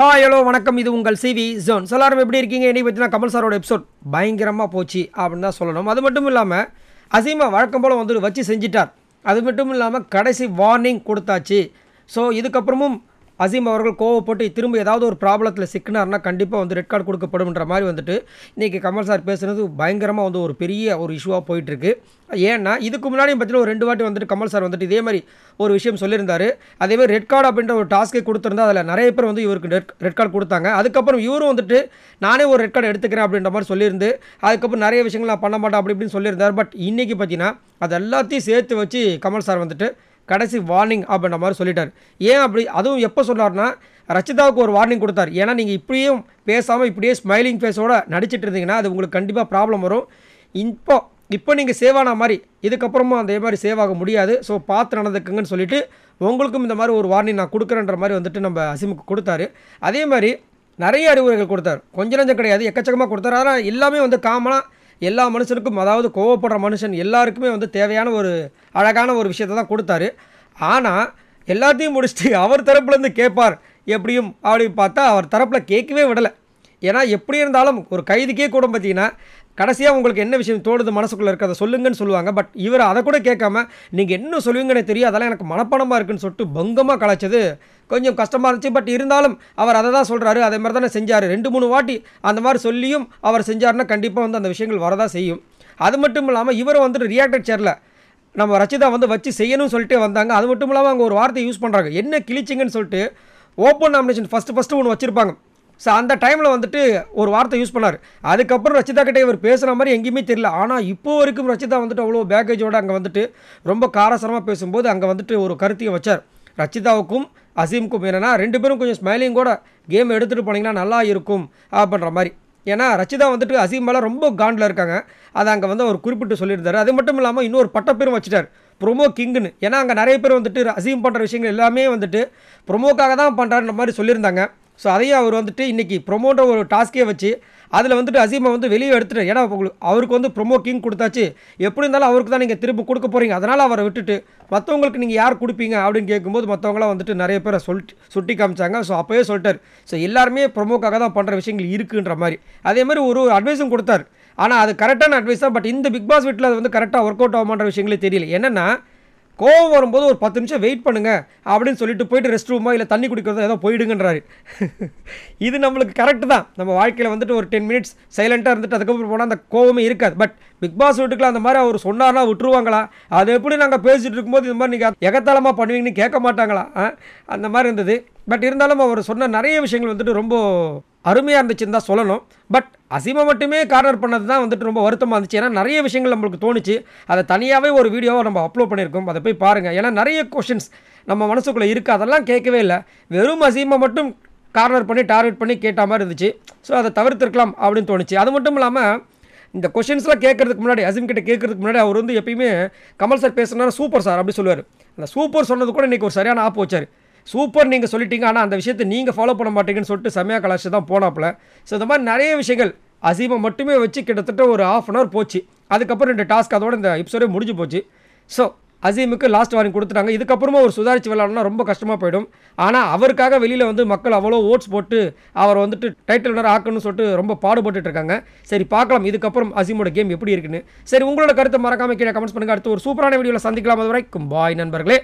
hi hello வணக்கம் இது உங்கள் சிவி ஜோன் எல்லாரும் எப்படி இருக்கீங்க இன்றைக்கி பார்த்தீங்கன்னா கமல் சாரோட எபிசோட் பயங்கரமாக போச்சு அப்படின்னு தான் சொல்லணும் அது மட்டும் இல்லாமல் அசீமா வழக்கம் போல் வந்து வச்சு செஞ்சிட்டார் அது மட்டும் இல்லாமல் கடைசி வார்னிங் கொடுத்தாச்சு ஸோ இதுக்கப்புறமும் அசீம் அவர்கள் கோவப்பட்டு திரும்ப ஏதாவது ஒரு ப்ராப்ளத்தில் சிக்கினார்னா கண்டிப்பாக வந்து ரெட் கார்டு கொடுக்கப்படும்ன்ற மாதிரி வந்துட்டு இன்றைக்கி கமல் சார் பேசுனது பயங்கரமாக வந்து ஒரு பெரிய ஒரு இஷ்யூவாக போயிட்டுருக்கு ஏன்னா இதுக்கு முன்னாடியும் பார்த்தீங்கன்னா ஒரு ரெண்டு வாட்டி வந்துட்டு கமல் சார் வந்துட்டு இதே மாதிரி ஒரு விஷயம் சொல்லியிருந்தார் அதேமாதிரி ரெட் கார்டு அப்படின்ற ஒரு டாஸ்க்கே கொடுத்துருந்தா அதில் நிறைய பேர் வந்து இவருக்கு ரெட் ரெட் கார்டு கொடுத்தாங்க அதுக்கப்புறம் இவரும் வந்துட்டு நானே ஒரு ரெட் கார்டு எடுத்துக்கிறேன் அப்படின்ற மாதிரி சொல்லியிருந்து அதுக்கப்புறம் நிறைய விஷயங்கள் நான் பண்ண மாட்டேன் அப்படி இப்படின்னு சொல்லியிருந்தார் பட் இன்றைக்கி பார்த்தீங்கன்னா அது எல்லாத்தையும் சேர்த்து வச்சு கமல் சார் வந்துட்டு கடைசி வார்னிங் அப்படின்ற மாதிரி சொல்லிட்டார் ஏன் அப்படி அதுவும் எப்போ சொன்னார்னா ரச்சிதாவுக்கு ஒரு வார்னிங் கொடுத்தார் ஏன்னா நீங்கள் இப்படியும் பேசாமல் இப்படியே ஸ்மைலிங் ஃபேஸோடு நடிச்சிட்டு இருந்தீங்கன்னா அது உங்களுக்கு கண்டிப்பாக ப்ராப்ளம் வரும் இப்போ இப்போ நீங்கள் சேவான மாதிரி இதுக்கப்புறமும் அதே மாதிரி சேவ் ஆக முடியாது ஸோ பார்த்து நடந்துக்குங்கன்னு சொல்லிவிட்டு உங்களுக்கும் இந்த மாதிரி ஒரு வார்னிங் நான் கொடுக்குறேன்ற மாதிரி வந்துட்டு நம்ம அசிமுக்கு கொடுத்தாரு அதே மாதிரி நிறைய அறிவுரைகள் கொடுத்தாரு கொஞ்சம் நஞ்சம் கிடையாது எக்கச்சக்கமாக கொடுத்தாரு ஆனால் எல்லாமே வந்து காமனாக எல்லா மனுஷனுக்கும் அதாவது கோவப்படுற மனுஷன் எல்லாருக்குமே வந்து தேவையான ஒரு அழகான ஒரு விஷயத்தை தான் கொடுத்தாரு ஆனால் எல்லாத்தையும் முடிச்சுட்டு அவர் தரப்புலேருந்து கேட்பார் எப்படியும் அப்படின்னு பார்த்தா அவர் தரப்பில் கேட்கவே விடலை ஏன்னா எப்படி இருந்தாலும் ஒரு கைதுக்கே கூட பார்த்தீங்கன்னா கடைசியாக உங்களுக்கு என்ன விஷயம் தோணுது மனசுக்குள்ளே இருக்கிறத சொல்லுங்கன்னு சொல்லுவாங்க பட் இவர் அதை கூட கேட்காம நீங்கள் என்ன சொல்லுவீங்கன்னு தெரியும் அதெல்லாம் எனக்கு மனப்பணமாக இருக்குன்னு சொல்லிட்டு பங்கமாக கலைச்சது கொஞ்சம் கஷ்டமாக இருந்துச்சு பட் இருந்தாலும் அவர் அதை தான் சொல்கிறாரு அதே மாதிரி தானே செஞ்சார் ரெண்டு மூணு வாட்டி அந்த மாதிரி சொல்லியும் அவர் செஞ்சார்னா கண்டிப்பாக வந்து அந்த விஷயங்கள் வரதான் செய்யும் அது மட்டும் இல்லாமல் இவரை வந்துட்டு ரியாக்டர் சேரில் நம்ம ரச்சிதா வந்து வச்சு செய்யணும்னு சொல்லிட்டு வந்தாங்க அது மட்டும் இல்லாமல் அவங்க ஒரு வார்த்தை யூஸ் பண்ணுறாங்க என்ன கிழிச்சிங்கன்னு சொல்லிட்டு ஓப்பன் நாமினேஷன் ஃபஸ்ட்டு ஃபஸ்ட்டு ஒன்று வச்சுருப்பாங்க ஸோ அந்த டைமில் வந்துட்டு ஒரு வார்த்தை யூஸ் பண்ணார் அதுக்கப்புறம் ரச்சிதா கிட்டே இவர் பேசுகிற மாதிரி எங்கேயுமே தெரியல ஆனால் இப்போ வரைக்கும் ரச்சிதா வந்துட்டு அவ்வளோ பேக்கேஜோடு அங்கே வந்துட்டு ரொம்ப காரசரமாக பேசும்போது அங்கே வந்துட்டு ஒரு கருத்தையை வச்சார் ரச்சிதாவுக்கும் அசீமுக்கும் என்னென்னா ரெண்டு பேரும் கொஞ்சம் ஸ்மைலிங் கூட கேம் எடுத்துகிட்டு போனீங்கன்னா நல்லா இருக்கும் அப்படின்ற மாதிரி ஏன்னா ரச்சிதா வந்துட்டு அசீம் மேலே ரொம்ப காண்டில் இருக்காங்க அதை அங்கே வந்து அவர் குறிப்பிட்டு சொல்லியிருந்தார் அது மட்டும் இல்லாமல் இன்னொரு பட்டப்பேரும் வச்சுட்டார் ப்ரொமோ கிங்னு ஏன்னா அங்கே நிறைய பேர் வந்துட்டு அசீம் பண்ணுற விஷயங்கள் எல்லாமே வந்துட்டு ப்ரொமோக்காக தான் பண்ணுறாருன்ற மாதிரி சொல்லியிருந்தாங்க ஸோ அதையும் அவர் வந்துட்டு இன்றைக்கி ப்ரொமோன்ற ஒரு டாஸ்கே வச்சு அதில் வந்துட்டு அசீமை வந்து வெளியே எடுத்துட்டு ஏன்னா அவருக்கு வந்து ப்ரொமோ கிங் கொடுத்தாச்சு எப்படி இருந்தாலும் அவருக்கு தான் நீங்கள் திரும்ப கொடுக்க போகிறீங்க அதனால் அவரை விட்டுட்டு மற்றவங்களுக்கு நீங்கள் யார் கொடுப்பீங்க அப்படின்னு கேட்கும்போது மற்றவங்களாம் வந்துட்டு நிறைய பேரை சொல் சுட்டி காமிச்சாங்க ஸோ அப்போயே சொல்லிட்டார் ஸோ எல்லாருமே ப்ரொமோக்காக தான் பண்ணுற விஷயங்கள் இருக்குன்ற மாதிரி அதே மாதிரி ஒரு அட்வைஸும் கொடுத்தார் ஆனால் அது கரெக்டான அட்வைஸ் தான் பட் இந்த பிக் பாஸ் வீட்டில் அது வந்து கரெக்டாக ஒர்க் அவுட் ஆகுமான்ற விஷயங்களே தெரியல என்னென்னா கோவம் வரும்போது ஒரு பத்து நிமிஷம் வெயிட் பண்ணுங்க அப்படின்னு சொல்லிட்டு போயிட்டு ரெஸ்ட் ரூமா இல்லை தண்ணி குடிக்கிறதோ ஏதோ போயிடுங்கன்றாரு இது நம்மளுக்கு கரெக்டு தான் நம்ம வாழ்க்கையில் வந்துட்டு ஒரு டென் மினிட்ஸ் சைலண்ட்டாக இருந்துட்டு அதுக்கப்புறம் போனால் அந்த கோவமே இருக்காது பட் பிக் பாஸ் வீட்டுக்குலாம் அந்த மாதிரி அவர் சொன்னார்னா விட்டுருவாங்களா அது எப்படி நாங்கள் பேசிகிட்டு இருக்கும்போது இந்த மாதிரி நீங்கள் எகத்தாளமாக பண்ணுவீங்கன்னு கேட்க மாட்டாங்களா அந்த மாதிரி இருந்தது பட் இருந்தாலும் அவர் சொன்ன நிறைய விஷயங்கள் வந்துட்டு ரொம்ப அருமையாக இருந்துச்சுன்னு தான் சொல்லணும் பட் அசீமை மட்டுமே கார்னர் பண்ணது தான் வந்துட்டு ரொம்ப வருத்தமாக இருந்துச்சு ஏன்னா நிறைய விஷயங்கள் நம்மளுக்கு தோணுச்சு அதை தனியாகவே ஒரு வீடியோவை நம்ம அப்லோட் பண்ணியிருக்கோம் அதை போய் பாருங்கள் ஏன்னா நிறைய கொஷின்ஸ் நம்ம மனசுக்குள்ளே இருக்குது அதெல்லாம் கேட்கவே இல்லை வெறும் அசீமை மட்டும் கார்னர் பண்ணி டார்கெட் பண்ணி கேட்ட மாதிரி இருந்துச்சு ஸோ அதை தவிர்த்துருக்கலாம் அப்படின்னு தோணுச்சு அது மட்டும் இல்லாமல் இந்த கொஷின்ஸ்லாம் கேட்கறதுக்கு முன்னாடி அசீம் கிட்ட கேட்கறதுக்கு முன்னாடி அவர் வந்து எப்பயுமே கமல் சார் பேசுனாரு சூப்பர் சார் அப்படி சொல்லுவார் அந்த சூப்பர் சொன்னது கூட இன்றைக்கி ஒரு சரியான ஆப் வச்சார் சூப்பர் நீங்கள் சொல்லிட்டீங்க ஆனால் அந்த விஷயத்தை நீங்கள் ஃபாலோ பண்ண மாட்டீங்கன்னு சொல்லிட்டு செம்மையாக கலாச்சி தான் போனாப்புல ஸோ இந்த மாதிரி நிறைய விஷயங்கள் அசீமை மட்டுமே வச்சு கிட்டத்தட்ட ஒரு ஆஃப் அன் ஹவர் போச்சு அதுக்கப்புறம் ரெண்டு டாஸ்க் அதோட இந்த எபிசோடே முடிஞ்சு போச்சு ஸோ அசீமுக்கு லாஸ்ட் வாரிங் கொடுத்துட்டாங்க இதுக்கப்புறமா ஒரு சுதாரித்து விளையாடணும்னா ரொம்ப கஷ்டமாக போயிடும் ஆனால் அவருக்காக வெளியில் வந்து மக்கள் அவ்வளோ ஓட்ஸ் போட்டு அவர் வந்துட்டு டைட்டில் வினர் ஆக்கணும்னு சொல்லிட்டு ரொம்ப பாடுபட்டு இருக்காங்க சரி பார்க்கலாம் இதுக்கப்புறம் அசீமோட கேம் எப்படி இருக்குன்னு சரி உங்களோட கருத்தை மறக்காமல் கீழே கமெண்ட்ஸ் பண்ணுங்கள் அடுத்து ஒரு சூப்பரான வீடியோவில் சந்திக்கலாம் அது வரைக்கும் பாய் நண்பர்களே